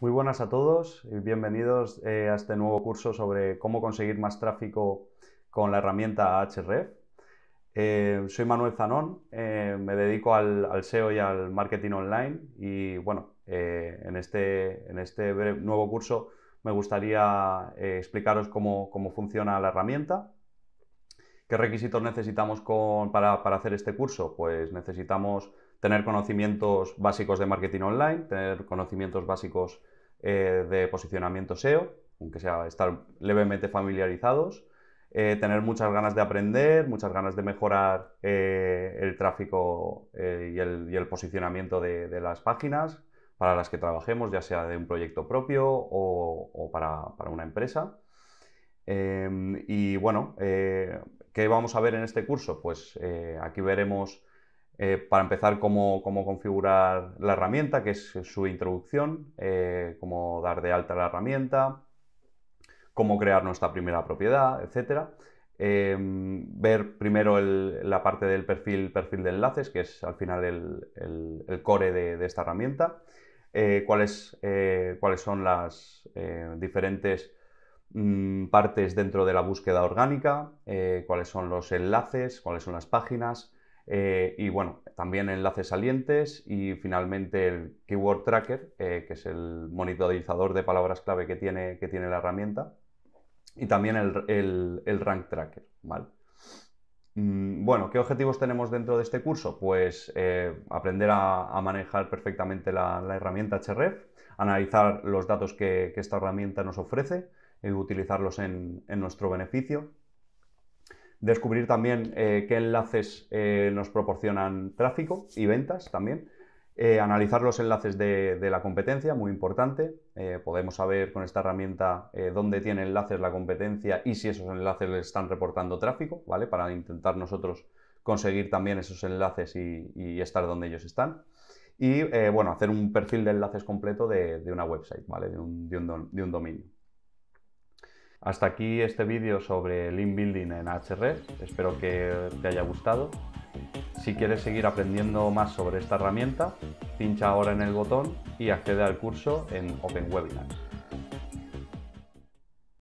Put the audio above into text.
Muy buenas a todos y bienvenidos eh, a este nuevo curso sobre cómo conseguir más tráfico con la herramienta HRF. Eh, soy Manuel Zanón, eh, me dedico al, SEO y al marketing online y bueno, en este, este nuevo curso me gustaría explicaros cómo, cómo funciona la herramienta ¿Qué requisitos necesitamos para, hacer este curso? Pues necesitamos tener conocimientos básicos de marketing online, tener conocimientos básicos eh, de posicionamiento SEO, aunque sea estar levemente familiarizados, eh, tener muchas ganas de aprender, muchas ganas de mejorar eh, el tráfico y el, posicionamiento de, las páginas para las que trabajemos, ya sea de un proyecto propio o, para, para, una empresa. Em, y bueno, ¿Qué vamos a ver en este curso? Pues eh, aquí veremos, eh, para empezar, cómo, configurar la herramienta, que es su introducción, eh, cómo dar de alta la herramienta, cómo crear nuestra primera propiedad, etc. Em, ver primero la parte del perfil, perfil de enlaces, que es al final el, core de, esta herramienta. cuáles, cuáles son las diferentes Mm, partes dentro de la búsqueda orgánica, eh, cuáles son los enlaces, cuáles son las páginas eh, y bueno, también enlaces salientes y finalmente el Keyword Tracker, eh, que es el monitorizador de palabras clave que tiene, la herramienta y también el, Rank Tracker. Mm, bueno, ¿qué objetivos tenemos dentro de este curso? Pues aprender a, manejar perfectamente la, herramienta Href, analizar los datos que esta herramienta nos ofrece, eh, utilizarlos en, nuestro beneficio. Descubrir también eh, qué enlaces eh, nos proporcionan tráfico y ventas también. analizar los enlaces de, la competencia, muy importante. podemos saber con esta herramienta dónde tiene enlaces la competencia y si esos enlaces le están reportando tráfico, ¿vale? Para intentar nosotros conseguir también esos enlaces y, estar donde ellos están. Y bueno, hacer un perfil de enlaces completo de, una website, ¿vale? de un dominio. Hasta aquí este vídeo sobre Lean Building en HR. E. Espero que te haya gustado. Si quieres seguir aprendiendo más sobre esta herramienta, pincha ahora en el botón y accede al curso en Open Webinar.